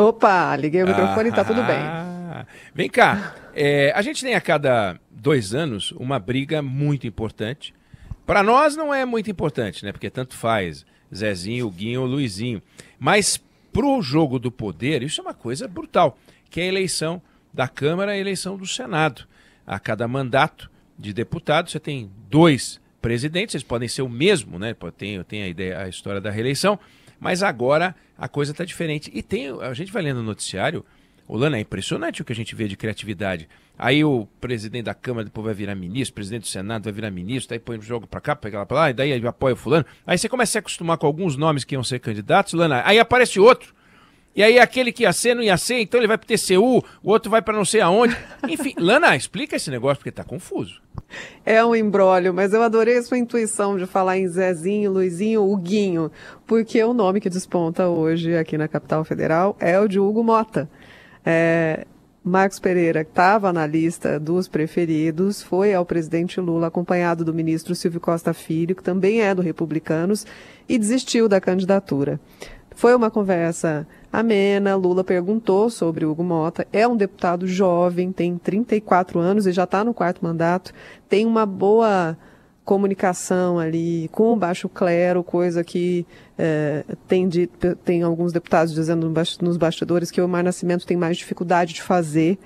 Opa, liguei o microfone e ah, tá tudo bem. Ah, vem cá, é, a gente tem a cada dois anos uma briga muito importante. Para nós não é muito importante, né? Porque tanto faz Zezinho, Guinho, Luizinho. Mas pro jogo do poder, isso é uma coisa brutal, que é a eleição da Câmara e a eleição do Senado. A cada mandato de deputado, você tem dois presidentes, eles podem ser o mesmo, né? Tem, tem a, ideia, a história da reeleição, mas agora a coisa está diferente. E tem, a gente vai lendo o noticiário, Lana, é impressionante o que a gente vê de criatividade. Aí o presidente da Câmara depois vai virar ministro, o presidente do Senado vai virar ministro, aí põe o jogo para cá, pega lá para lá, e daí apoia o fulano. Aí você começa a se acostumar com alguns nomes que iam ser candidatos, Lana, aí aparece outro. E aí aquele que ia ser não ia ser, então ele vai pro TCU, o outro vai para não sei aonde. Enfim, Lana, explica esse negócio porque tá confuso. É um embrólio, mas eu adorei sua intuição de falar em Zezinho, Luizinho, Huguinho, porque o nome que desponta hoje aqui na capital federal é o de Hugo Mota. É, Marcos Pereira, que estava na lista dos preferidos, foi ao presidente Lula, acompanhado do ministro Silvio Costa Filho, que também é do Republicanos, e desistiu da candidatura. Foi uma conversa amena. Lula perguntou sobre Hugo Mota. É um deputado jovem, tem 34 anos e já está no quarto mandato. Tem uma boa comunicação ali com o baixo clero, coisa que é, tem, de tem alguns deputados dizendo nos bastidores que o mar Nascimento tem mais dificuldade de fazer.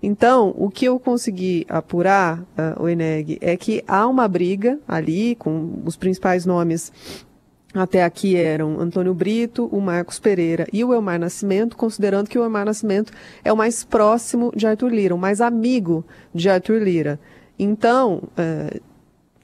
Então, o que eu consegui apurar, uh, ah, o Eneg, é que há uma briga ali com os principais nomes até aqui eram Antônio Brito, o Marcos Pereira e o Elmar Nascimento, considerando que o Elmar Nascimento é o mais próximo de Arthur Lira, o mais amigo de Arthur Lira. Então, é,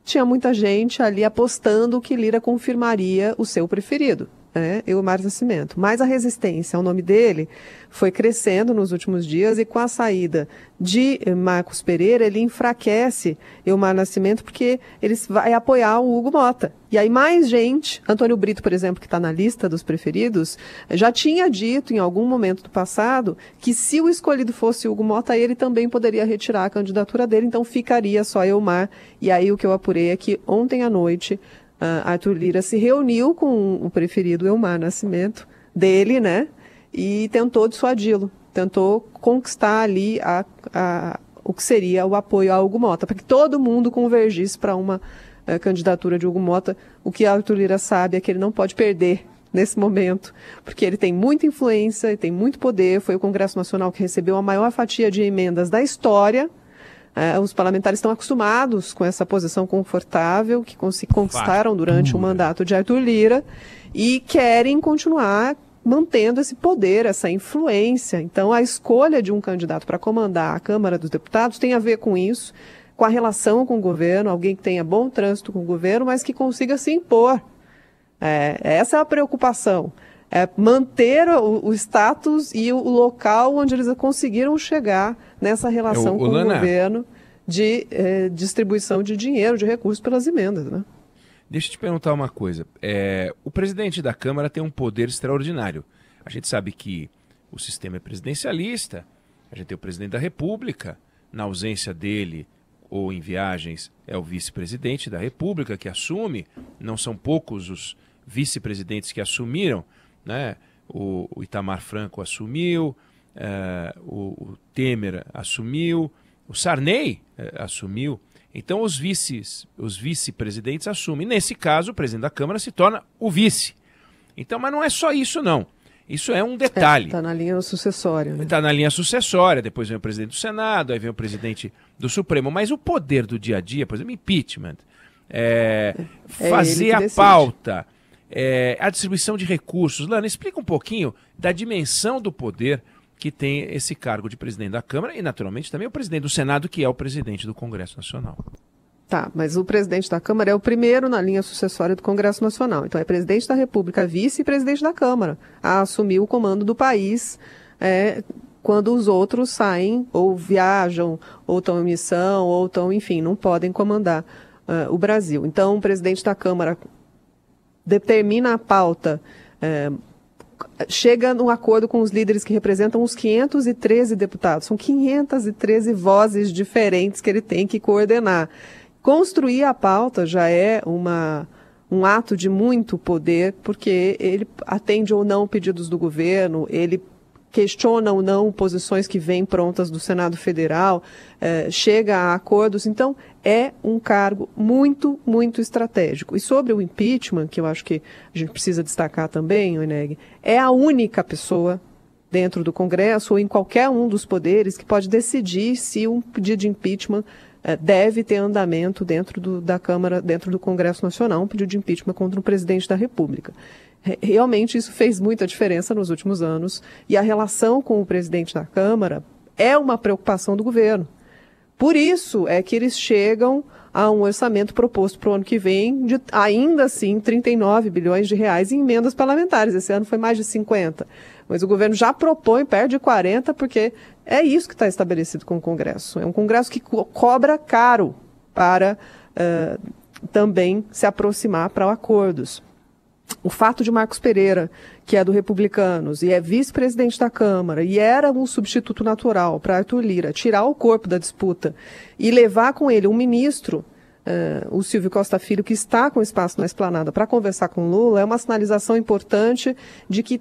tinha muita gente ali apostando que Lira confirmaria o seu preferido né, e o Mário Nascimento. Mas a resistência ao nome dele foi crescendo nos últimos dias e com a saída de eh, Marcos Pereira, ele enfraquece o Mário Nascimento porque ele vai apoiar o Hugo Mota. E aí mais gente, Antônio Brito, por exemplo, que está na lista dos preferidos, já tinha dito em algum momento do passado que se o escolhido fosse Hugo Mota, ele também poderia retirar a candidatura dele, então ficaria só Elmar. E aí o que eu apurei é que ontem à noite a Arthur Lira se reuniu com o preferido Elmar Nascimento dele, né? E tentou dissuadi-lo, tentou conquistar ali a, a, o que seria o apoio a Hugo Mota, para que todo mundo convergisse para uma eh, candidatura de Hugo Mota. O que Arthur Lira sabe é que ele não pode perder nesse momento, porque ele tem muita influência, tem muito poder, foi o Congresso Nacional que recebeu a maior fatia de emendas da história Uh, os parlamentares estão acostumados com essa posição confortável que se conquistaram durante o uhum. mandato de Arthur Lira e querem continuar mantendo esse poder, essa influência. Então, a escolha de um candidato para comandar a Câmara dos Deputados tem a ver com isso, com a relação com o governo, alguém que tenha bom trânsito com o governo, mas que consiga se impor. É, essa é a preocupação é, manter o, o, status e o local onde eles conseguiram chegar nessa relação o, com o, governo de é, distribuição de dinheiro, de recursos pelas emendas, né? Deixa eu te perguntar uma coisa. É, o presidente da Câmara tem um poder extraordinário. A gente sabe que o sistema é presidencialista, a gente tem o presidente da República, na ausência dele ou em viagens, é o vice-presidente da República que assume, não são poucos os vice-presidentes que assumiram né? O, o Itamar Franco assumiu, é, o, o, Temer assumiu, o Sarney é, assumiu. Então os vices, os vice-presidentes assumem. Nesse caso, o presidente da Câmara se torna o vice. Então, mas não é só isso não. Isso é um é, detalhe. Está é, na linha sucessória. Está né? Tá na linha sucessória. Depois vem o presidente do Senado, aí vem o presidente do Supremo. Mas o poder do dia a dia, por exemplo, impeachment, é, é fazer a pauta, é, a distribuição de recursos. Lana, explica um pouquinho da dimensão do poder que tem esse cargo de presidente da Câmara e, naturalmente, também o presidente do Senado, que é o presidente do Congresso Nacional. Tá, mas o presidente da Câmara é o primeiro na linha sucessória do Congresso Nacional. Então, é presidente da República, vice presidente da Câmara a assumir o comando do país é, quando os outros saem ou viajam, ou estão em missão, ou estão, enfim, não podem comandar uh, o Brasil. Então, o presidente da Câmara determina a pauta, é, chega num acordo com os líderes que representam os 513 deputados. São 513 vozes diferentes que ele tem que coordenar. Construir a pauta já é uma, um ato de muito poder, porque ele atende ou não pedidos do governo, ele questiona ou não posições que vêm prontas do Senado Federal, eh, chega a acordos. Então, é um cargo muito, muito estratégico. E sobre o impeachment, que eu acho que a gente precisa destacar também, Oeneg, é a única pessoa dentro do Congresso ou em qualquer um dos poderes que pode decidir se um pedido de impeachment eh, deve ter andamento dentro do, da Câmara, dentro do Congresso Nacional, um pedido de impeachment contra o presidente da República. Realmente isso fez muita diferença nos últimos anos e a relação com o presidente da Câmara é uma preocupação do governo. Por isso é que eles chegam a um orçamento proposto para o ano que vem de ainda assim 39 bilhões de reais em emendas parlamentares. Esse ano foi mais de 50. Mas o governo já propõe perde 40, porque é isso que está estabelecido com o Congresso. É um Congresso que co cobra caro para uh, também se aproximar para acordos o fato de Marcos Pereira, que é do Republicanos e é vice-presidente da Câmara e era um substituto natural para Arthur Lira, tirar o corpo da disputa e levar com ele um ministro, uh, o Silvio Costa Filho, que está com espaço na esplanada para conversar com Lula, é uma sinalização importante de que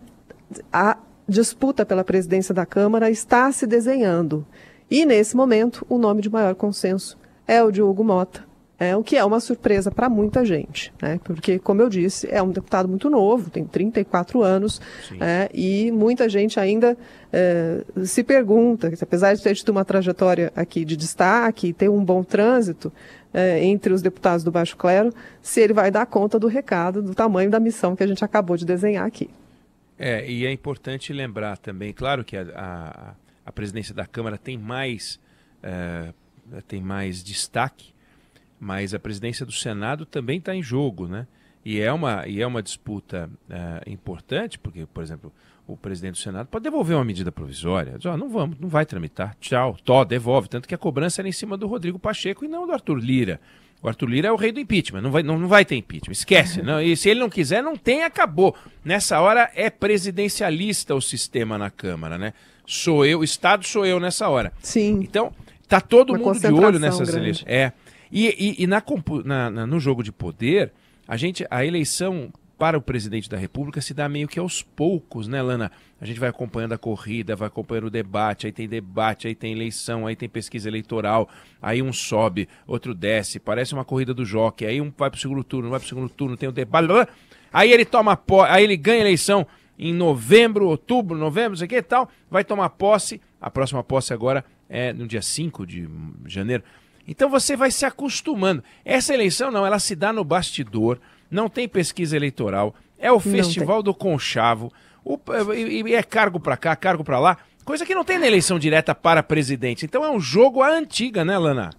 a disputa pela presidência da Câmara está se desenhando. E, nesse momento, o nome de maior consenso é o Diogo Mota, é, o que é uma surpresa para muita gente, né? porque, como eu disse, é um deputado muito novo, tem 34 anos, é, e muita gente ainda é, se pergunta, apesar de ter tido uma trajetória aqui de destaque, ter um bom trânsito é, entre os deputados do Baixo Clero, se ele vai dar conta do recado, do tamanho da missão que a gente acabou de desenhar aqui. É, e é importante lembrar também, claro que a, a, a presidência da Câmara tem mais, é, tem mais destaque, mas a presidência do Senado também está em jogo, né? E é uma, e é uma disputa uh, importante, porque, por exemplo, o presidente do Senado pode devolver uma medida provisória. Diz, oh, não vamos, não vai tramitar. Tchau, tó, devolve. Tanto que a cobrança era em cima do Rodrigo Pacheco e não do Arthur Lira. O Arthur Lira é o rei do impeachment, não vai, não, não vai ter impeachment, esquece. Não, e se ele não quiser, não tem, acabou. Nessa hora é presidencialista o sistema na Câmara, né? Sou eu, o Estado sou eu nessa hora. Sim. Então, tá todo uma mundo de olho nessas grande. eleições. É. E, e, e na, na, na, no jogo de poder, a gente a eleição para o presidente da República se dá meio que aos poucos, né, Lana? A gente vai acompanhando a corrida, vai acompanhando o debate, aí tem debate, aí tem eleição, aí tem pesquisa eleitoral, aí um sobe, outro desce, parece uma corrida do jockey, aí um vai para o segundo turno, vai para o segundo turno, tem o um debate, blá, blá, aí ele toma posse, aí ele ganha a eleição em novembro, outubro, novembro, não sei o que e tal, vai tomar posse, a próxima posse agora é no dia 5 de janeiro, então você vai se acostumando. Essa eleição não, ela se dá no bastidor, não tem pesquisa eleitoral, é o Festival do Conchavo, o, e, e é cargo para cá, cargo para lá, coisa que não tem na eleição direta para presidente. Então é um jogo à antiga, né, Lana?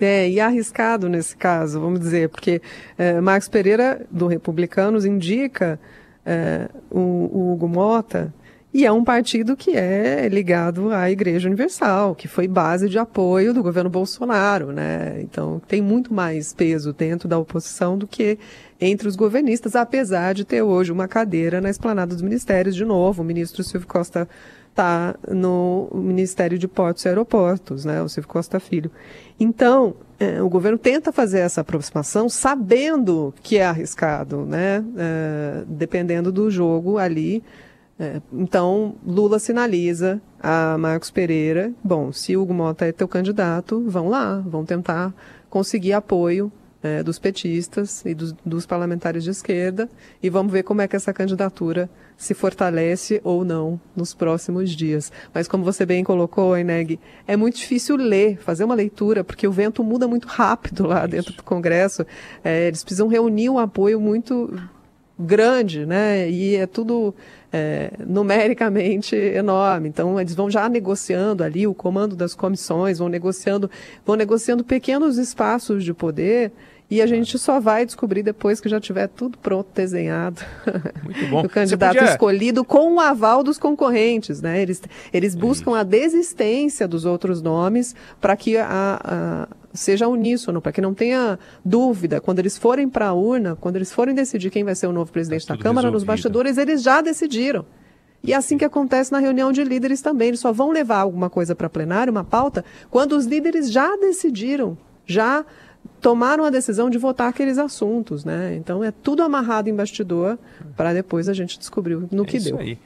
É, e arriscado nesse caso, vamos dizer, porque é, Marcos Pereira, do Republicanos, indica é, o, o Hugo Mota e é um partido que é ligado à Igreja Universal, que foi base de apoio do governo Bolsonaro, né? Então tem muito mais peso dentro da oposição do que entre os governistas, apesar de ter hoje uma cadeira na esplanada dos ministérios de novo. O ministro Silvio Costa está no Ministério de Portos e Aeroportos, né? O Silvio Costa Filho. Então, é, o governo tenta fazer essa aproximação sabendo que é arriscado, né? É, dependendo do jogo ali é, então, Lula sinaliza a Marcos Pereira: bom, se Hugo Mota é teu candidato, vão lá, vão tentar conseguir apoio é, dos petistas e dos, dos, parlamentares de esquerda e vamos ver como é que essa candidatura se fortalece ou não nos próximos dias. Mas como você bem colocou, Eneg, é muito difícil ler, fazer uma leitura, porque o vento muda muito rápido lá Isso. dentro do Congresso. É, eles precisam reunir um apoio muito grande, né? E é tudo é, numericamente enorme. Então, eles vão já negociando ali o comando das comissões, vão negociando, vão negociando pequenos espaços de poder. E a gente só vai descobrir depois que já tiver tudo pronto, desenhado. Muito bom. o candidato podia... escolhido com o aval dos concorrentes, né? Eles, eles buscam a desistência dos outros nomes para que a, seja uníssono, para que não tenha dúvida. Quando eles forem para a urna, quando eles forem decidir quem vai ser o novo presidente tá da Câmara, resolvido. nos bastidores, eles já decidiram. E é assim que acontece na reunião de líderes também. Eles só vão levar alguma coisa para plenário, uma pauta, quando os líderes já decidiram, já tomaram a decisão de votar aqueles assuntos, né? Então é tudo amarrado em bastidor para depois a gente descobrir no é que deu. Aí.